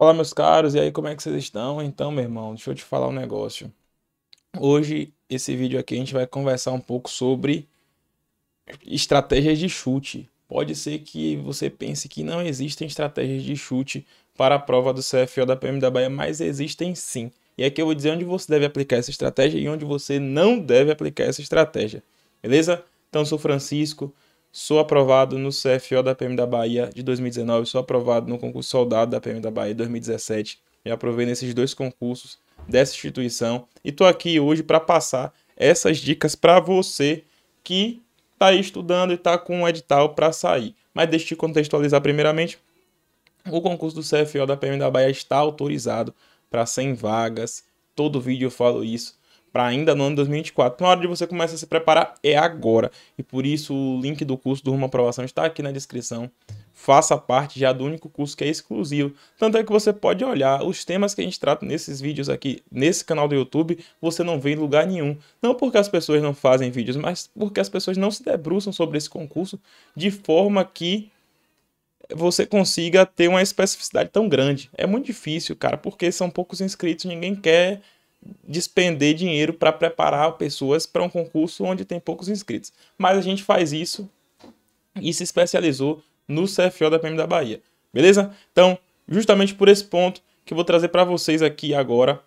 Olá, meus caros, e aí, como é que vocês estão? Então, meu irmão, deixa eu te falar um negócio. Hoje, esse vídeo aqui, a gente vai conversar um pouco sobre estratégias de chute. Pode ser que você pense que não existem estratégias de chute para a prova do CFO da PM da Bahia, mas existem sim. E aqui eu vou dizer onde você deve aplicar essa estratégia e onde você não deve aplicar essa estratégia. Beleza? Então, sou Francisco, Sou aprovado no CFO da PM da Bahia de 2019, sou aprovado no concurso soldado da PM da Bahia de 2017. Me aprovei nesses dois concursos dessa instituição e tô aqui hoje para passar essas dicas para você que está estudando e está com um edital para sair. Mas deixa eu te contextualizar primeiramente. O concurso do CFO da PM da Bahia está autorizado para 100 vagas. Todo vídeo eu falo isso para ainda no ano 2024. Na a hora de você começar a se preparar é agora. E por isso o link do curso do Rumo à Aprovação está aqui na descrição. Faça parte já do único curso que é exclusivo. Tanto é que você pode olhar os temas que a gente trata nesses vídeos aqui, nesse canal do YouTube, você não vê em lugar nenhum. Não porque as pessoas não fazem vídeos, mas porque as pessoas não se debruçam sobre esse concurso de forma que você consiga ter uma especificidade tão grande. É muito difícil, cara, porque são poucos inscritos, ninguém quer despender dinheiro para preparar pessoas para um concurso onde tem poucos inscritos. Mas a gente faz isso e se especializou no CFO da PM da Bahia. Beleza? Então, justamente por esse ponto que eu vou trazer para vocês aqui agora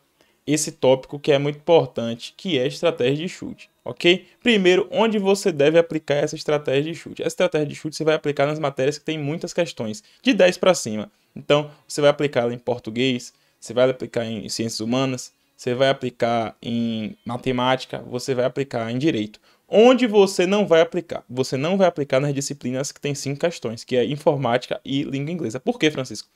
esse tópico que é muito importante, que é estratégia de chute, ok? Primeiro, onde você deve aplicar essa estratégia de chute? Essa estratégia de chute você vai aplicar nas matérias que tem muitas questões, de 10 para cima. Então, você vai aplicar ela em português, você vai aplicar em ciências humanas, você vai aplicar em matemática, você vai aplicar em direito. Onde você não vai aplicar? Você não vai aplicar nas disciplinas que tem cinco questões, que é informática e língua inglesa. Por que, Francisco?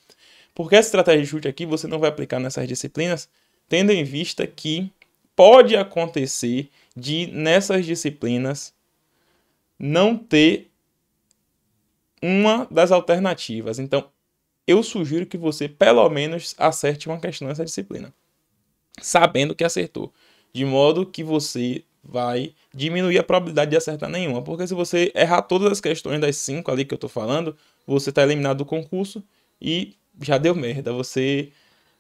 Porque essa estratégia de chute aqui você não vai aplicar nessas disciplinas, tendo em vista que pode acontecer de nessas disciplinas não ter uma das alternativas. Então, eu sugiro que você pelo menos acerte uma questão nessa disciplina sabendo que acertou. De modo que você vai diminuir a probabilidade de acertar nenhuma. Porque se você errar todas as questões das 5 ali que eu estou falando, você está eliminado do concurso e já deu merda, você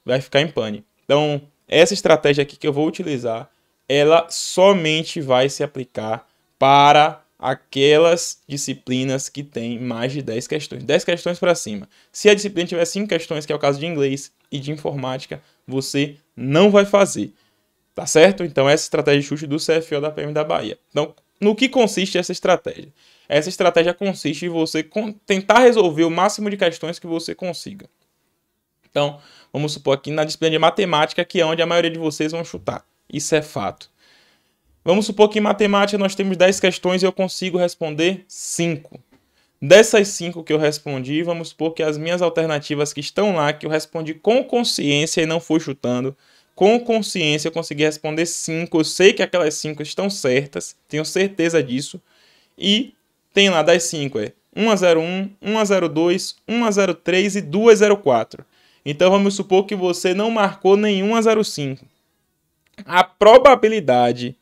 vai ficar em pane. Então, essa estratégia aqui que eu vou utilizar, ela somente vai se aplicar para aquelas disciplinas que têm mais de 10 questões. 10 questões para cima. Se a disciplina tiver 5 questões, que é o caso de inglês e de informática, você não vai fazer. Tá certo? Então, essa estratégia de chute do CFO da PM da Bahia. Então, no que consiste essa estratégia? Essa estratégia consiste em você tentar resolver o máximo de questões que você consiga. Então, vamos supor aqui na disciplina de matemática, que é onde a maioria de vocês vão chutar. Isso é fato. Vamos supor que em matemática nós temos 10 questões e eu consigo responder 5. Dessas cinco que eu respondi, vamos supor que as minhas alternativas que estão lá, que eu respondi com consciência e não fui chutando, com consciência eu consegui responder cinco. Eu sei que aquelas cinco estão certas, tenho certeza disso. E tem lá das cinco, é 101, 102, 103 e 204. Então vamos supor que você não marcou nenhuma 05. A probabilidade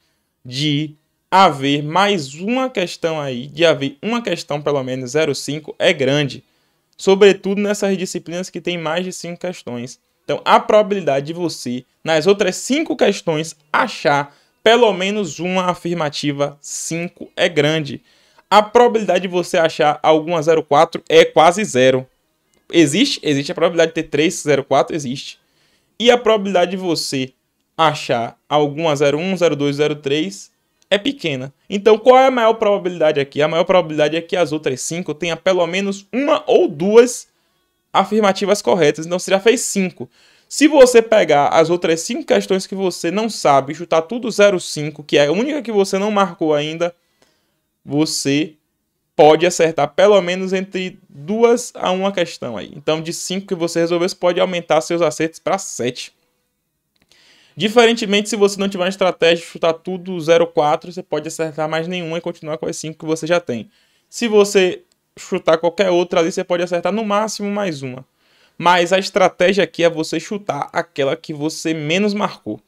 de haver mais uma questão aí, de haver uma questão pelo menos 05 é grande, sobretudo nessas disciplinas que tem mais de 5 questões. Então, a probabilidade de você nas outras 5 questões achar pelo menos uma afirmativa 5 é grande. A probabilidade de você achar alguma 04 é quase zero. Existe? Existe a probabilidade de ter 3 04 existe. E a probabilidade de você achar alguma 01, 02, 03 é pequena. Então, qual é a maior probabilidade aqui? A maior probabilidade é que as outras cinco tenha pelo menos uma ou duas afirmativas corretas. Então, você já fez cinco. Se você pegar as outras cinco questões que você não sabe, chutar tudo 05, que é a única que você não marcou ainda, você pode acertar pelo menos entre duas a uma questão aí. Então, de 5 que você resolver, você pode aumentar seus acertos para 7. Diferentemente, se você não tiver uma estratégia de chutar tudo 0,4, você pode acertar mais nenhuma e continuar com as 5 que você já tem. Se você chutar qualquer outra ali, você pode acertar no máximo mais uma. Mas a estratégia aqui é você chutar aquela que você menos marcou.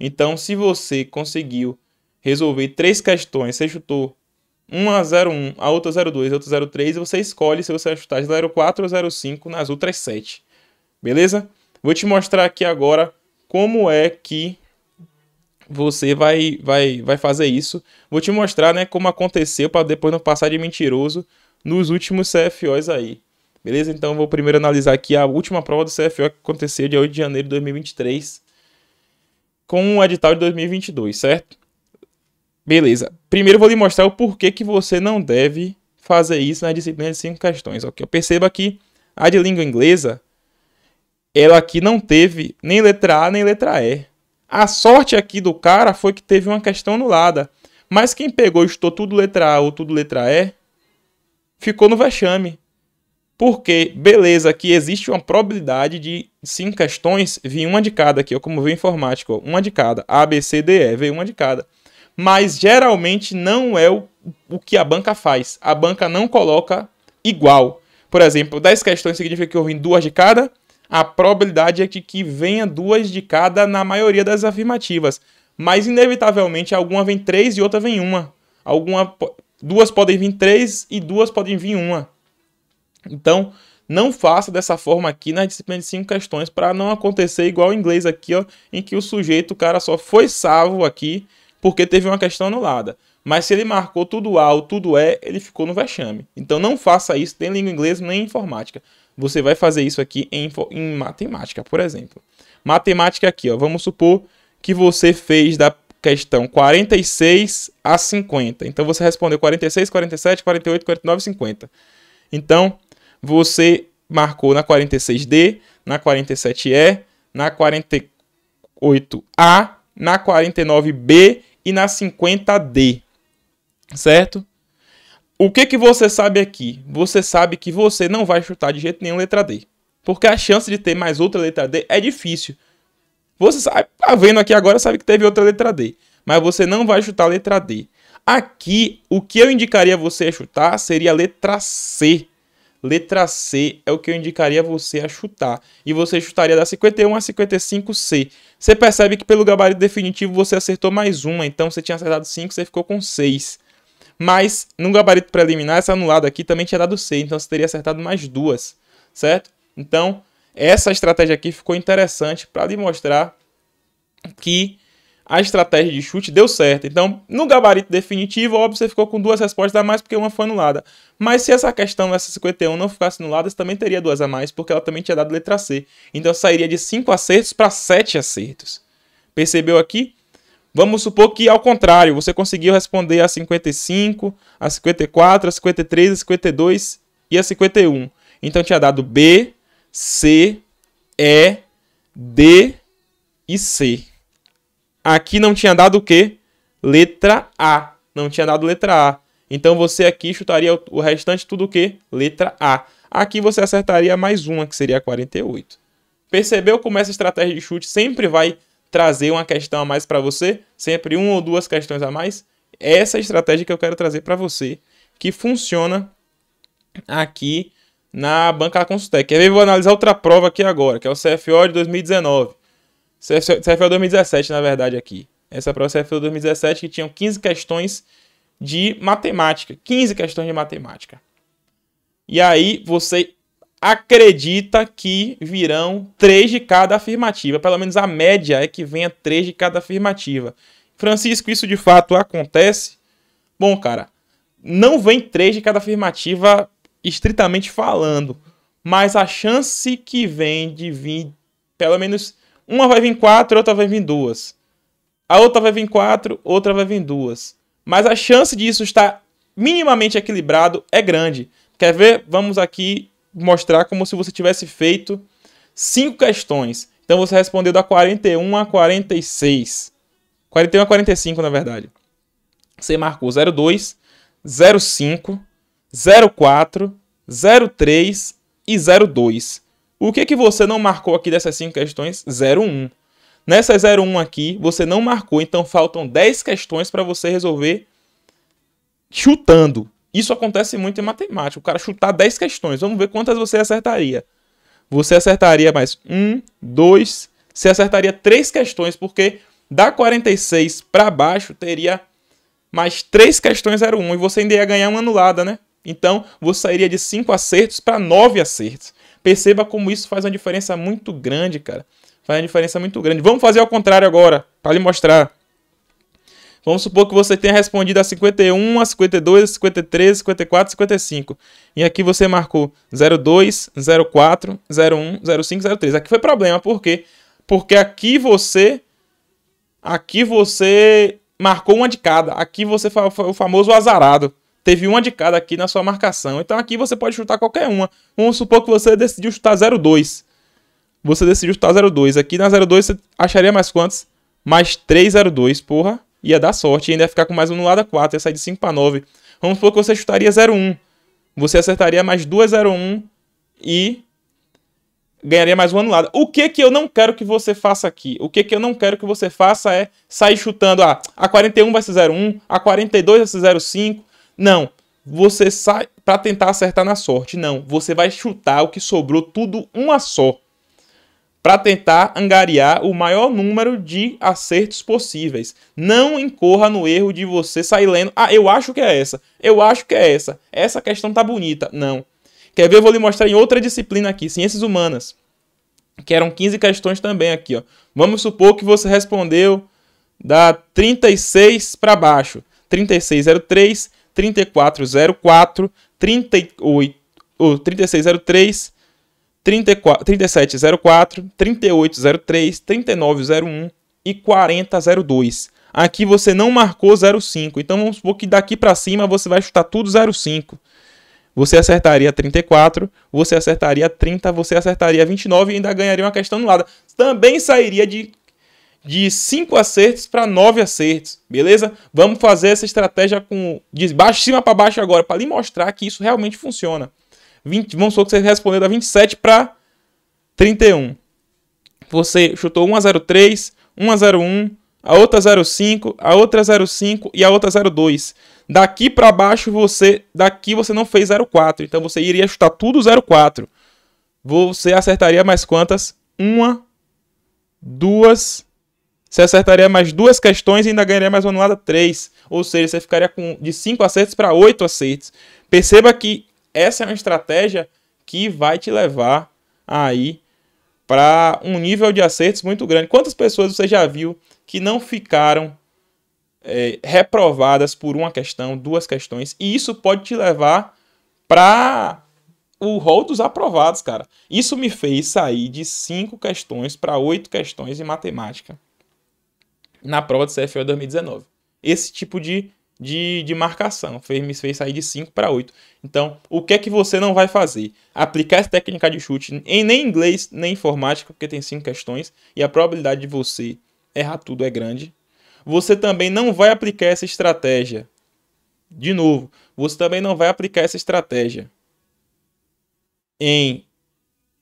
Então, se você conseguiu resolver três questões, você chutou uma 01, a outra 02, a outra 03, e você escolhe se você vai chutar 04 ou 05 nas outras 7. Beleza? Vou te mostrar aqui agora como é que você vai, vai, vai fazer isso. Vou te mostrar né, como aconteceu para depois não passar de mentiroso nos últimos CFOs aí. Beleza? Então vou primeiro analisar aqui a última prova do CFO que aconteceu dia 8 de janeiro de 2023 com o edital de 2022, certo? Beleza. Primeiro vou lhe mostrar o porquê que você não deve fazer isso na disciplina de cinco questões. Ok? Perceba que a de língua inglesa ela aqui não teve nem letra A nem letra E. A sorte aqui do cara foi que teve uma questão anulada. Mas quem pegou e estou tudo letra A ou tudo letra E ficou no vexame. Porque, beleza, aqui existe uma probabilidade de cinco questões vir uma de cada aqui, ó, como veio informática, ó, uma de cada. A, B, C, D, E, veio uma de cada. Mas geralmente não é o, o que a banca faz. A banca não coloca igual. Por exemplo, 10 questões significa que eu vim duas de cada, a probabilidade é de que venha duas de cada na maioria das afirmativas. Mas, inevitavelmente, alguma vem três e outra vem uma. Alguma, duas podem vir três e duas podem vir uma. Então, não faça dessa forma aqui na disciplina de cinco questões para não acontecer igual o inglês aqui, ó, em que o sujeito, o cara só foi salvo aqui porque teve uma questão anulada. Mas se ele marcou tudo A ou tudo E, ele ficou no vexame. Então não faça isso nem em língua inglesa nem em informática você vai fazer isso aqui em, em matemática, por exemplo. Matemática aqui, ó, vamos supor que você fez da questão 46 a 50. Então você respondeu 46, 47, 48, 49, 50. Então você marcou na 46D, na 47E, na 48A, na 49B e na 50D. Certo? O que, que você sabe aqui? Você sabe que você não vai chutar de jeito nenhum letra D. Porque a chance de ter mais outra letra D é difícil. Você sabe, tá vendo aqui agora, sabe que teve outra letra D. Mas você não vai chutar a letra D. Aqui, o que eu indicaria você a chutar seria a letra C. Letra C é o que eu indicaria você a chutar. E você chutaria da 51 a 55C. Você percebe que pelo gabarito definitivo você acertou mais uma. Então você tinha acertado 5, você ficou com 6. Mas no gabarito preliminar, essa anulada aqui também tinha dado C, então você teria acertado mais duas, certo? Então, essa estratégia aqui ficou interessante para lhe mostrar que a estratégia de chute deu certo. Então, no gabarito definitivo, óbvio, você ficou com duas respostas a mais porque uma foi anulada. Mas se essa questão, essa 51, não ficasse anulada, você também teria duas a mais, porque ela também tinha dado letra C. Então, sairia de 5 acertos para 7 acertos. Percebeu aqui? Vamos supor que, ao contrário, você conseguiu responder a 55, a 54, a 53, a 52 e a 51. Então tinha dado B, C, E, D e C. Aqui não tinha dado o quê? Letra A. Não tinha dado letra A. Então você aqui chutaria o restante tudo o quê? Letra A. Aqui você acertaria mais uma, que seria a 48. Percebeu como essa estratégia de chute sempre vai trazer uma questão a mais para você, sempre uma ou duas questões a mais. Essa é estratégia que eu quero trazer para você, que funciona aqui na banca da Consultec. Eu vou analisar outra prova aqui agora, que é o CFO de 2019. CFO 2017, na verdade, aqui. Essa prova é CFO 2017, que tinham 15 questões de matemática. 15 questões de matemática. E aí, você acredita que virão três de cada afirmativa. Pelo menos a média é que venha três de cada afirmativa. Francisco, isso de fato acontece? Bom, cara, não vem três de cada afirmativa estritamente falando, mas a chance que vem de vir pelo menos uma vai vir quatro, outra vai vir duas. A outra vai vir quatro, outra vai vir duas. Mas a chance disso estar minimamente equilibrado é grande. Quer ver? Vamos aqui mostrar como se você tivesse feito cinco questões. Então você respondeu da 41 a 46. 41 a 45, na verdade. Você marcou 02, 05, 04, 03 e 02. O que que você não marcou aqui dessas cinco questões? 01. Nessa 01 aqui, você não marcou, então faltam 10 questões para você resolver chutando. Isso acontece muito em matemática. O cara chutar 10 questões. Vamos ver quantas você acertaria. Você acertaria mais um, dois. Você acertaria três questões, porque da 46 para baixo teria mais três questões 01. E você ainda ia ganhar uma anulada, né? Então você sairia de cinco acertos para nove acertos. Perceba como isso faz uma diferença muito grande, cara. Faz uma diferença muito grande. Vamos fazer ao contrário agora, para lhe mostrar. Vamos supor que você tenha respondido a 51, a 52, a 53, a 54, a 55. E aqui você marcou 02, 04, 01, 05, 03. Aqui foi problema, por quê? Porque aqui você aqui você marcou uma de cada. Aqui você foi o famoso azarado. Teve uma de cada aqui na sua marcação. Então aqui você pode chutar qualquer uma. Vamos supor que você decidiu chutar 02. Você decidiu chutar 02. Aqui na 02 você acharia mais quantos? Mais 302, porra ia dar sorte e ainda ia ficar com mais um no lado 4, ia sair de 5 para 9. Vamos supor que você chutaria 0-1. Você acertaria mais duas 0-1 e ganharia mais um anulado. O que que eu não quero que você faça aqui? O que que eu não quero que você faça é sair chutando ah, a 41 vai ser 0-1, a 42 vai ser 0-5. Não, você sai para tentar acertar na sorte. Não, você vai chutar o que sobrou tudo uma só para tentar angariar o maior número de acertos possíveis. Não incorra no erro de você sair lendo, ah, eu acho que é essa, eu acho que é essa, essa questão tá bonita. Não. Quer ver? Eu vou lhe mostrar em outra disciplina aqui, Ciências Humanas, que eram 15 questões também aqui. Ó. Vamos supor que você respondeu da 36 para baixo. 3603, 3404, 38, ou 3603, 3704, 3803, 3901 e 4002. Aqui você não marcou 05, então vamos supor que daqui para cima você vai chutar tudo 05. Você acertaria 34, você acertaria 30, você acertaria 29 e ainda ganharia uma questão anulada. Também sairia de de 5 acertos para 9 acertos, beleza? Vamos fazer essa estratégia com de baixo cima para baixo agora para lhe mostrar que isso realmente funciona. 20, vamos supor que você respondeu da 27 para 31. Você chutou uma 03, uma 01, a outra 05, a outra 05 e a outra 02. Daqui para baixo você, daqui você não fez 04, então você iria chutar tudo 04. Você acertaria mais quantas? Uma, duas, você acertaria mais duas questões e ainda ganharia mais uma anulada 3. Ou seja, você ficaria com de 5 acertos para 8 acertos. Perceba que essa é uma estratégia que vai te levar aí para um nível de acertos muito grande. Quantas pessoas você já viu que não ficaram é, reprovadas por uma questão, duas questões, e isso pode te levar para o rol dos aprovados, cara. Isso me fez sair de cinco questões para oito questões em matemática na prova de CFO 2019. Esse tipo de de, de marcação. Fez, me fez sair de 5 para 8. Então, o que é que você não vai fazer? Aplicar essa técnica de chute em nem inglês, nem informática, porque tem 5 questões e a probabilidade de você errar tudo é grande. Você também não vai aplicar essa estratégia. De novo, você também não vai aplicar essa estratégia em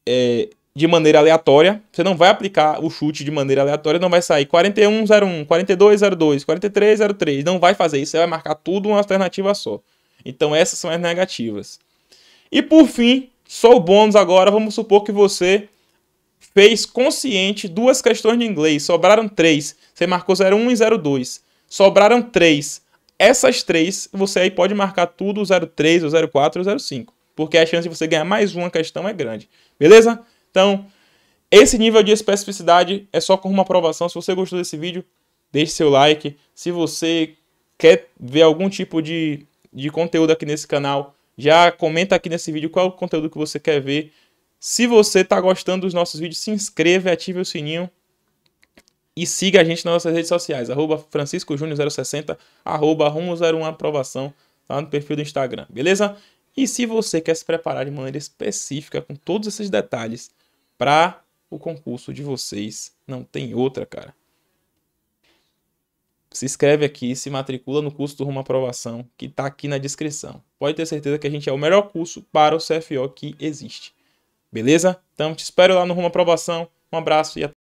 é, de maneira aleatória. Você não vai aplicar o chute de maneira aleatória, não vai sair 4101, 4202, 4303, não vai fazer isso, você vai marcar tudo uma alternativa só. Então essas são as negativas. E por fim, só o bônus agora, vamos supor que você fez consciente duas questões de inglês, sobraram três, você marcou 01 e 02. Sobraram três. Essas três, você aí pode marcar tudo 03, 04 ou 05, porque a chance de você ganhar mais uma questão é grande. Beleza? Então, esse nível de especificidade é só com uma aprovação. Se você gostou desse vídeo, deixe seu like. Se você quer ver algum tipo de, de conteúdo aqui nesse canal, já comenta aqui nesse vídeo qual é o conteúdo que você quer ver. Se você está gostando dos nossos vídeos, se inscreva, ative o sininho e siga a gente nas nossas redes sociais, arroba franciscojúnior060, arroba rumo01aprovação, tá lá no perfil do Instagram, beleza? E se você quer se preparar de maneira específica com todos esses detalhes para o concurso de vocês. Não tem outra, cara. Se inscreve aqui, se matricula no curso do Rumo à Aprovação, que está aqui na descrição. Pode ter certeza que a gente é o melhor curso para o CFO que existe. Beleza? Então te espero lá no Rumo à Aprovação. Um abraço e até